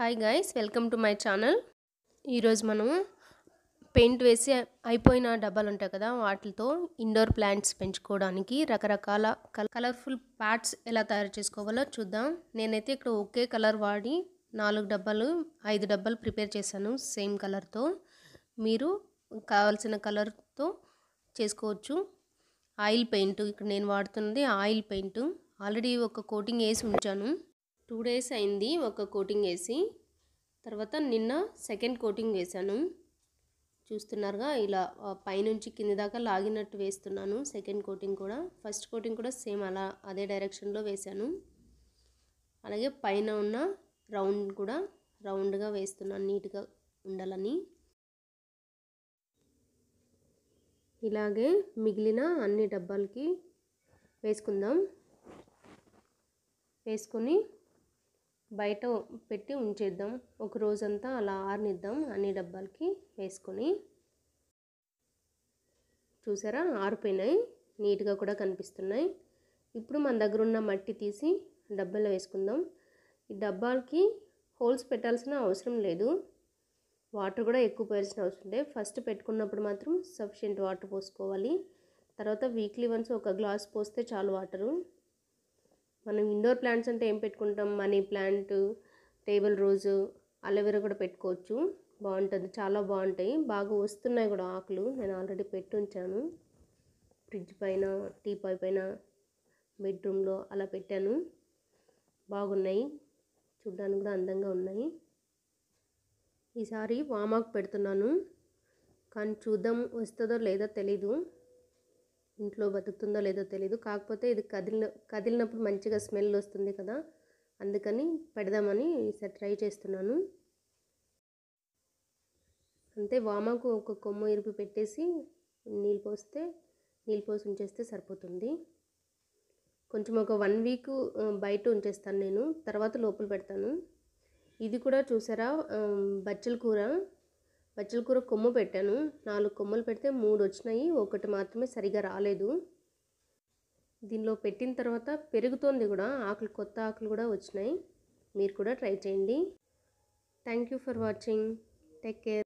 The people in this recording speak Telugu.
hi guys welcome to my channel ఈరోజు మనము పెయింట్ వేసి అయిపోయిన డబ్బాలు ఉంటాయి కదా వాటితో ఇండోర్ ప్లాంట్స్ పెంచుకోవడానికి రకరకాల కలర్ఫుల్ ప్యాట్స్ ఎలా తయారు చేసుకోవాలో చూద్దాం నేనైతే ఇక్కడ ఒకే కలర్ వాడి నాలుగు డబ్బాలు ఐదు డబ్బాలు ప్రిపేర్ చేశాను సేమ్ కలర్తో మీరు కావాల్సిన కలర్తో చేసుకోవచ్చు ఆయిల్ పెయింట్ ఇక్కడ నేను వాడుతున్నది ఆయిల్ పెయింట్ ఆల్రెడీ ఒక కోటింగ్ వేసి ఉంచాను టూ డేస్ అయింది ఒక కోటింగ్ వేసి తర్వాత నిన్న సెకండ్ కోటింగ్ వేశాను చూస్తున్నారుగా ఇలా పైనుంచి కింది దాకా లాగినట్టు వేస్తున్నాను సెకండ్ కోటింగ్ కూడా ఫస్ట్ కోటింగ్ కూడా సేమ్ అలా అదే డైరెక్షన్లో వేశాను అలాగే పైన ఉన్న రౌండ్ కూడా రౌండ్గా వేస్తున్నాను నీట్గా ఉండాలని ఇలాగే మిగిలిన అన్ని డబ్బాలకి వేసుకుందాం వేసుకొని బయట పెట్టి ఉంచేద్దాం ఒక రోజంతా అలా ఆరనిద్దాం అన్ని డబ్బాలకి వేసుకొని చూసారా ఆరిపోయినాయి నీట్గా కూడా కనిపిస్తున్నాయి ఇప్పుడు మన దగ్గర ఉన్న మట్టి తీసి డబ్బాలో వేసుకుందాం ఈ డబ్బాలకి హోల్స్ పెట్టాల్సిన అవసరం లేదు వాటర్ కూడా ఎక్కువ పోయాల్సిన అవసరం ఉండే ఫస్ట్ పెట్టుకున్నప్పుడు మాత్రం సఫిషియెంట్ వాటర్ పోసుకోవాలి తర్వాత వీక్లీ వన్స్ ఒక గ్లాస్ పోస్తే చాలు వాటరు మనం ఇండోర్ ప్లాంట్స్ అంటే ఏం పెట్టుకుంటాం మనీ ప్లాంట్ టేబుల్ రోజు అలోవెరా కూడా పెట్టుకోవచ్చు బాగుంటుంది చాలా బాగుంటాయి బాగా వస్తున్నాయి కూడా ఆకులు నేను ఆల్రెడీ పెట్టి ఉంచాను ఫ్రిడ్జ్ పైన టీ పాయ్ పైన బెడ్రూమ్లో అలా పెట్టాను బాగున్నాయి చూడ్డానికి కూడా అందంగా ఉన్నాయి ఈసారి వామాకు పెడుతున్నాను కానీ చూద్దాం వస్తుందో లేదో తెలీదు ఇంట్లో బతుకుతుందో లేదో తెలియదు కాకపోతే ఇది కదిలిన కదిలినప్పుడు మంచిగా స్మెల్ వస్తుంది కదా అందుకని పెడదామని ఈసారి ట్రై చేస్తున్నాను అంతే వామకు ఒక కొమ్ము ఇరుపు పెట్టేసి నీళ్ళు పోస్తే నీళ్ళు పోసి ఉంచేస్తే సరిపోతుంది కొంచెం ఒక వన్ వీక్ బయట ఉంచేస్తాను నేను తర్వాత లోపల పెడతాను ఇది కూడా చూసారా బచ్చల కూర పచ్చల కూర కొమ్ము పెట్టాను నాలుగు కొమ్మలు పెడితే మూడు వచ్చినాయి ఒకటి మాత్రమే సరిగా రాలేదు దీనిలో పెట్టిన తర్వాత పెరుగుతోంది కూడా ఆకులు కొత్త ఆకులు కూడా వచ్చినాయి మీరు కూడా ట్రై చేయండి thank you for watching take care